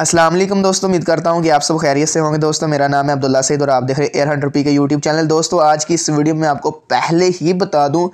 असलम दोस्तों उम्मीद करता हूँ कि आप सब खैरियत से होंगे दोस्तों मेरा नाम है अब्दुल्ला सईद और आप देख रहे हैं air hundred P K YouTube channel दोस्तों आज की इस वीडियो में आपको पहले ही बता दूँ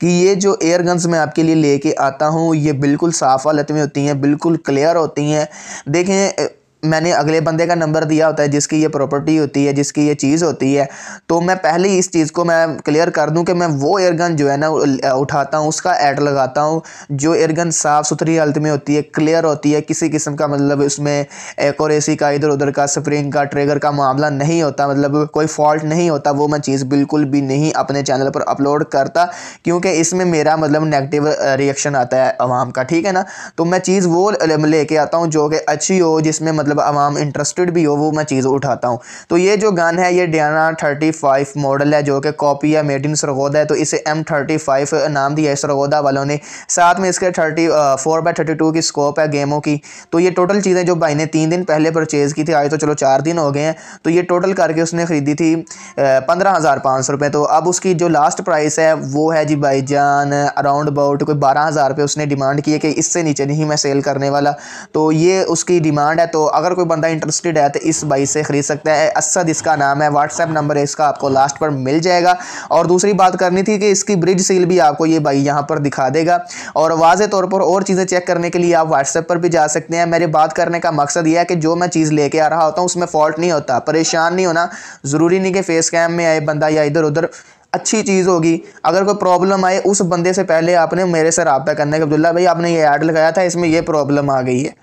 कि ये जो एयर गन्स मैं आपके लिए लेके आता हूँ ये बिल्कुल साफ़ हालत में होती हैं बिल्कुल क्लियर होती हैं देखें मैंने अगले बंदे का नंबर दिया होता है जिसकी ये प्रॉपर्टी होती है जिसकी ये चीज़ होती है तो मैं पहले ही इस चीज़ को मैं क्लियर कर दूं कि मैं वो एयरगन जो है ना उठाता हूँ उसका ऐड लगाता हूँ जो एयरगन साफ़ सुथरी हालत में होती है क्लियर होती है किसी किस्म का मतलब उसमें एकोरेसी का इधर उधर का स्प्रिंग का ट्रेगर का मामला नहीं होता मतलब कोई फॉल्ट नहीं होता वो मैं चीज़ बिल्कुल भी नहीं अपने चैनल पर अपलोड करता क्योंकि इसमें मेरा मतलब नेगेटिव रिएक्शन आता है आवाम का ठीक है ना तो मैं चीज़ वो लेके आता हूँ जो कि अच्छी हो जिसमें मतलब मतलब आवाम इंटरेस्टेड भी हो वो मैं चीज़ उठाता हूँ तो ये जो गन है ये डियाना थर्टी फाइव मॉडल है जो कि कॉपी है मेड इन सरगोदा है तो इसे एम थर्टी फाइव नाम दिया है सरगोदा वालों ने साथ में इसके thirty four by thirty two की स्कोप है गेमों की तो ये टोटल चीज़ें जो भाई ने तीन दिन पहले परचेज़ की थी आज तो चलो चार दिन हो गए हैं तो ये टोटल करके उसने ख़रीदी थी पंद्रह हज़ार पाँच सौ रुपये तो अब उसकी जो लास्ट प्राइस है वो है जी भाई जान अराउंड अबाउट कोई बारह हज़ार रुपये उसने डिमांड की है कि इससे नीचे नहीं मैं सेल करने वाला तो ये उसकी डिमांड है तो अगर कोई बंदा इंटरेस्टेड है तो इस बाइक से ख़रीद सकता है असद इसका नाम है व्हाट्सएप नंबर है इसका आपको लास्ट पर मिल जाएगा और दूसरी बात करनी थी कि इसकी ब्रिज सील भी आपको ये बाइक यहाँ पर दिखा देगा और वाज तौर पर और चीज़ें चेक करने के लिए आप व्हाट्सएप पर भी जा सकते हैं मेरे बात करने का मकसद यह है कि जो मैं चीज़ लेके आ रहा होता हूँ उसमें फॉल्ट नहीं होता परेशान नहीं होना ज़रूरी नहीं कि फेस कैम में आए बंदा या इधर उधर अच्छी चीज़ होगी अगर कोई प्रॉब्लम आए उस बंदे से पहले आपने मेरे से रबा करना है अब्दुल्ला भाई आपने ये ऐड लगाया था इसमें यह प्रॉब्लम आ गई है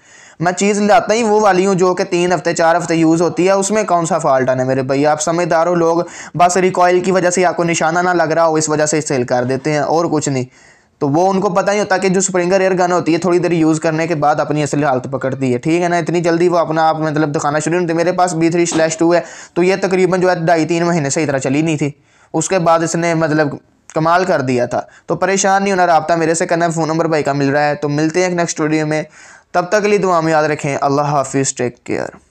मैं चीज़ लाता ही वो वाली हूँ जो कि तीन हफ्ते चार हफ्ते यूज़ होती है उसमें कौन सा फॉल्ट आना मेरे भाई आप समझदार हो लोग बस रिकॉयल की वजह से आपको निशाना ना लग रहा हो इस वजह से सेल कर देते हैं और कुछ नहीं तो वो उनको पता ही होता कि जो स्प्रिंगर एयर गन होती है थोड़ी देर यूज़ करने के बाद अपनी असली हालत पकड़ती है ठीक है ना इतनी जल्दी वो अपना आप मतलब दिखाना शुरू नहीं होती मेरे पास बी थ्री स्लैश टू है तो ये तकरीबन जो है ढाई तीन महीने से इतना चली नहीं थी उसके बाद इसने मतलब कमाल कर दिया था तो परेशान नहीं होना रबता मेरे से करना फ़ोन नंबर भाई का मिल रहा है तो मिलते हैं एक नेक्स्ट स्टूडियो में तब तक के लिए दुआ में याद रखें अल्लाह हाफिज़ टेक केयर